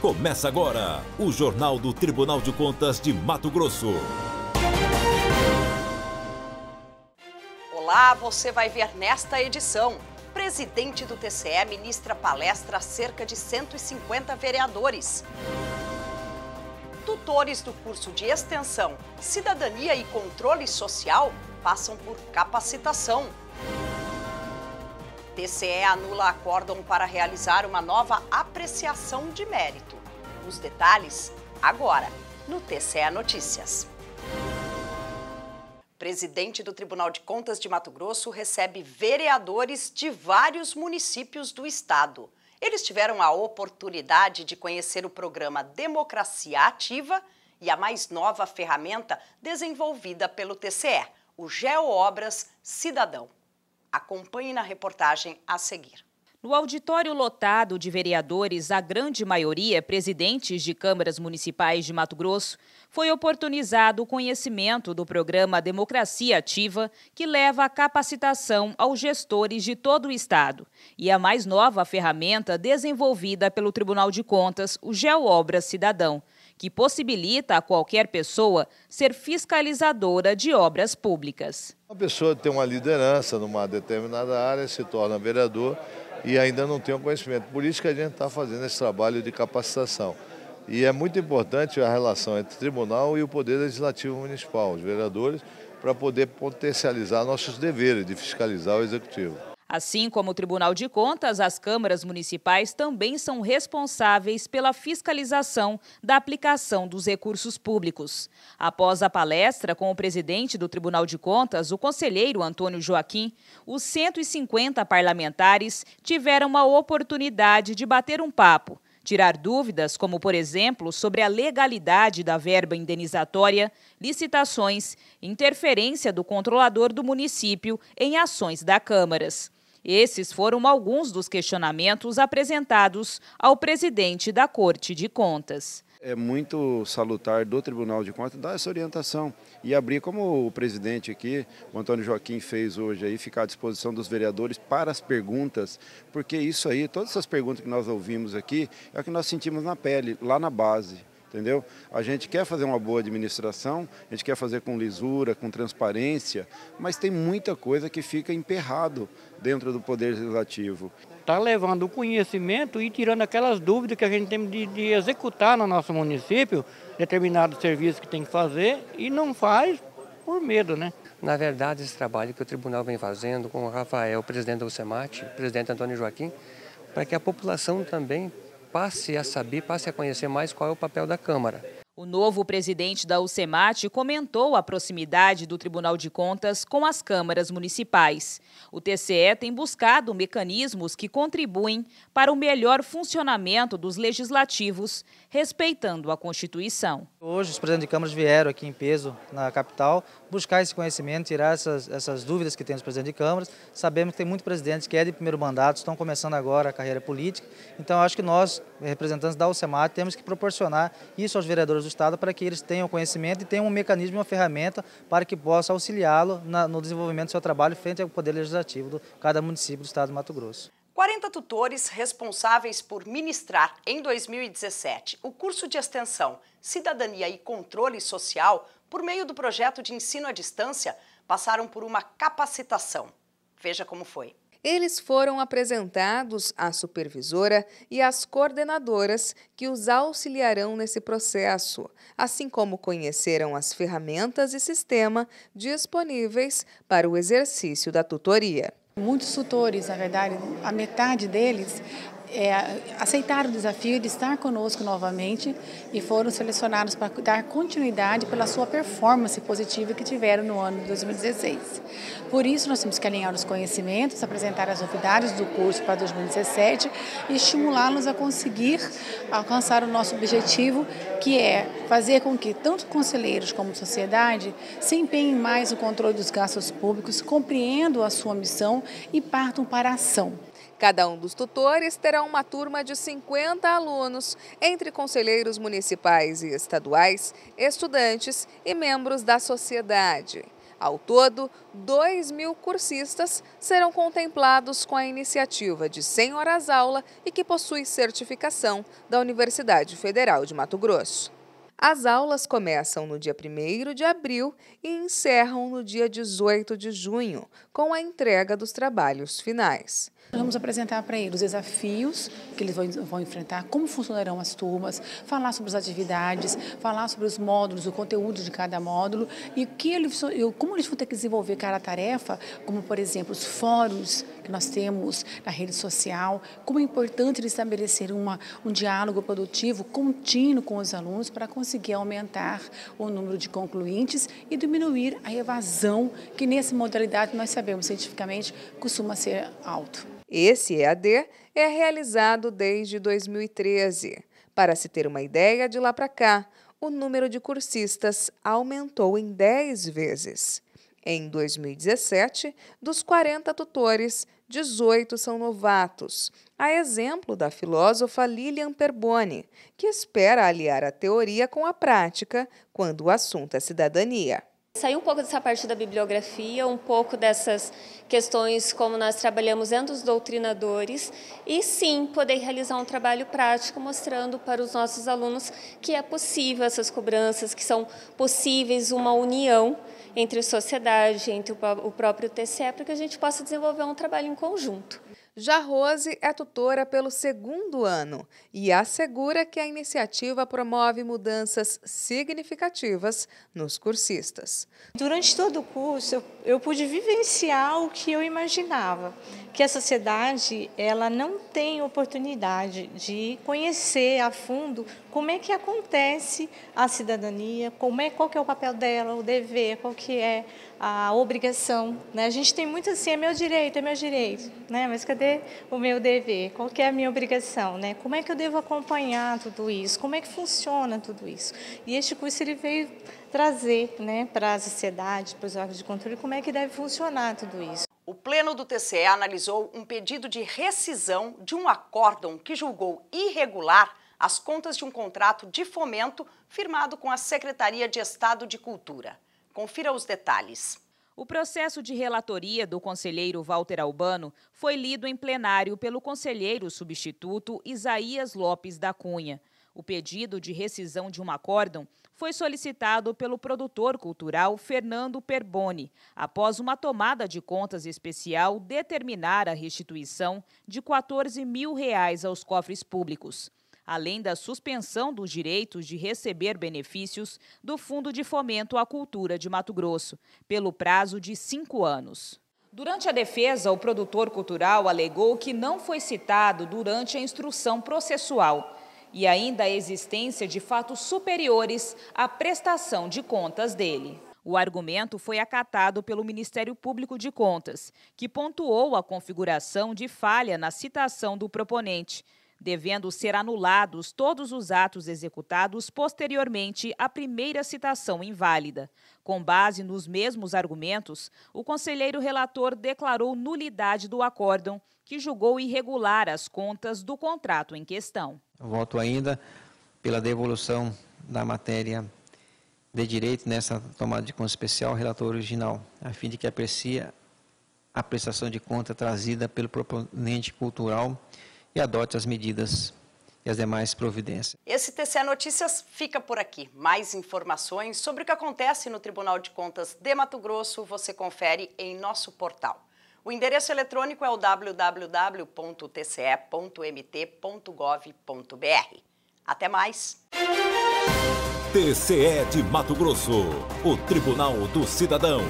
Começa agora o Jornal do Tribunal de Contas de Mato Grosso. Olá, você vai ver nesta edição. Presidente do TCE ministra palestra a cerca de 150 vereadores. Tutores do curso de extensão, cidadania e controle social passam por capacitação. TCE anula acórdão para realizar uma nova apreciação de mérito. Os detalhes agora no TCE Notícias. Presidente do Tribunal de Contas de Mato Grosso recebe vereadores de vários municípios do estado. Eles tiveram a oportunidade de conhecer o programa Democracia Ativa e a mais nova ferramenta desenvolvida pelo TCE, o GeoObras Cidadão. Acompanhe na reportagem a seguir. No auditório lotado de vereadores, a grande maioria presidentes de câmaras municipais de Mato Grosso, foi oportunizado o conhecimento do programa Democracia Ativa, que leva a capacitação aos gestores de todo o estado, e a mais nova ferramenta desenvolvida pelo Tribunal de Contas, o GeoObras Cidadão que possibilita a qualquer pessoa ser fiscalizadora de obras públicas. Uma pessoa tem uma liderança numa determinada área, se torna vereador e ainda não tem o conhecimento. Por isso que a gente está fazendo esse trabalho de capacitação. E é muito importante a relação entre o tribunal e o Poder Legislativo Municipal, os vereadores, para poder potencializar nossos deveres de fiscalizar o Executivo. Assim como o Tribunal de Contas, as câmaras municipais também são responsáveis pela fiscalização da aplicação dos recursos públicos. Após a palestra com o presidente do Tribunal de Contas, o conselheiro Antônio Joaquim, os 150 parlamentares tiveram a oportunidade de bater um papo. Tirar dúvidas, como por exemplo sobre a legalidade da verba indenizatória, licitações, interferência do controlador do município em ações da câmaras. Esses foram alguns dos questionamentos apresentados ao presidente da Corte de Contas. É muito salutar do Tribunal de Contas dar essa orientação e abrir, como o presidente aqui, o Antônio Joaquim, fez hoje, aí, ficar à disposição dos vereadores para as perguntas, porque isso aí, todas essas perguntas que nós ouvimos aqui, é o que nós sentimos na pele, lá na base entendeu? A gente quer fazer uma boa administração, a gente quer fazer com lisura, com transparência, mas tem muita coisa que fica emperrado dentro do Poder Legislativo. Está levando o conhecimento e tirando aquelas dúvidas que a gente tem de, de executar no nosso município, determinados serviços que tem que fazer e não faz por medo, né? Na verdade, esse trabalho que o tribunal vem fazendo com o Rafael, presidente do SEMAT, presidente Antônio Joaquim, para que a população também passe a saber, passe a conhecer mais qual é o papel da Câmara. O novo presidente da UCEMAT comentou a proximidade do Tribunal de Contas com as câmaras municipais. O TCE tem buscado mecanismos que contribuem para o melhor funcionamento dos legislativos, respeitando a Constituição. Hoje, os presidentes de câmaras vieram aqui em peso na capital buscar esse conhecimento, tirar essas, essas dúvidas que tem os presidentes de câmaras. Sabemos que tem muitos presidentes que é de primeiro mandato, estão começando agora a carreira política. Então, acho que nós, representantes da UCEMAT, temos que proporcionar isso aos vereadores Estado para que eles tenham conhecimento e tenham um mecanismo, uma ferramenta para que possa auxiliá-lo no desenvolvimento do seu trabalho frente ao Poder Legislativo de cada município do Estado do Mato Grosso. 40 tutores responsáveis por ministrar em 2017 o curso de extensão Cidadania e Controle Social, por meio do projeto de ensino à distância, passaram por uma capacitação. Veja como foi. Eles foram apresentados à supervisora e às coordenadoras que os auxiliarão nesse processo, assim como conheceram as ferramentas e sistema disponíveis para o exercício da tutoria. Muitos tutores, na verdade, a metade deles é, aceitaram o desafio de estar conosco novamente e foram selecionados para dar continuidade pela sua performance positiva que tiveram no ano de 2016. Por isso, nós temos que alinhar os conhecimentos, apresentar as novidades do curso para 2017 e estimulá-los a conseguir alcançar o nosso objetivo, que é fazer com que tanto conselheiros como sociedade se empenhem mais no controle dos gastos públicos, compreendam a sua missão e partam para a ação. Cada um dos tutores terá uma turma de 50 alunos, entre conselheiros municipais e estaduais, estudantes e membros da sociedade. Ao todo, 2 mil cursistas serão contemplados com a iniciativa de 100 horas aula e que possui certificação da Universidade Federal de Mato Grosso. As aulas começam no dia 1 de abril e encerram no dia 18 de junho, com a entrega dos trabalhos finais. vamos apresentar para eles os desafios que eles vão, vão, enfrentar, como funcionarão as turmas, falar sobre as atividades, falar sobre os módulos, o conteúdo de cada módulo e que eles, como eles vão ter que desenvolver cada tarefa, como, por exemplo, os fóruns que nós temos na rede social, como é importante estabelecer uma, um diálogo produtivo contínuo com os alunos para conseguir aumentar o número de concluintes e diminuir a evasão, que nessa modalidade nós sabemos cientificamente costuma ser alto. Esse EAD é realizado desde 2013. Para se ter uma ideia, de lá para cá, o número de cursistas aumentou em 10 vezes. Em 2017, dos 40 tutores, 18 são novatos, a exemplo da filósofa Lilian Perboni, que espera aliar a teoria com a prática quando o assunto é cidadania. Sair um pouco dessa parte da bibliografia, um pouco dessas questões como nós trabalhamos entre os doutrinadores e sim poder realizar um trabalho prático mostrando para os nossos alunos que é possível essas cobranças, que são possíveis uma união entre sociedade, entre o próprio TCE, para que a gente possa desenvolver um trabalho em conjunto. Já Rose é tutora pelo segundo ano e assegura que a iniciativa promove mudanças significativas nos cursistas. Durante todo o curso, eu, eu pude vivenciar o que eu imaginava, que a sociedade ela não tem oportunidade de conhecer a fundo como é que acontece a cidadania, como é, qual que é o papel dela, o dever, qual que é a obrigação. Né? A gente tem muito assim, é meu direito, é meu direito, né? mas cadê o meu dever? Qual que é a minha obrigação? Né? Como é que eu devo acompanhar tudo isso? Como é que funciona tudo isso? E este curso ele veio trazer né, para a sociedade, para os órgãos de controle, como é que deve funcionar tudo isso. O Pleno do TCE analisou um pedido de rescisão de um acórdão que julgou irregular as contas de um contrato de fomento firmado com a Secretaria de Estado de Cultura. Confira os detalhes. O processo de relatoria do conselheiro Walter Albano foi lido em plenário pelo conselheiro substituto Isaías Lopes da Cunha. O pedido de rescisão de um acórdão foi solicitado pelo produtor cultural Fernando Perboni, após uma tomada de contas especial determinar a restituição de R$ 14 mil reais aos cofres públicos além da suspensão dos direitos de receber benefícios do Fundo de Fomento à Cultura de Mato Grosso, pelo prazo de cinco anos. Durante a defesa, o produtor cultural alegou que não foi citado durante a instrução processual e ainda a existência de fatos superiores à prestação de contas dele. O argumento foi acatado pelo Ministério Público de Contas, que pontuou a configuração de falha na citação do proponente, devendo ser anulados todos os atos executados posteriormente à primeira citação inválida. Com base nos mesmos argumentos, o conselheiro relator declarou nulidade do acórdão, que julgou irregular as contas do contrato em questão. voto ainda pela devolução da matéria de direito nessa tomada de conta especial ao relator original, a fim de que aprecie a prestação de conta trazida pelo proponente cultural e adote as medidas e as demais providências. Esse TCE Notícias fica por aqui. Mais informações sobre o que acontece no Tribunal de Contas de Mato Grosso você confere em nosso portal. O endereço eletrônico é o www.tce.mt.gov.br. Até mais! TCE de Mato Grosso, o Tribunal do Cidadão.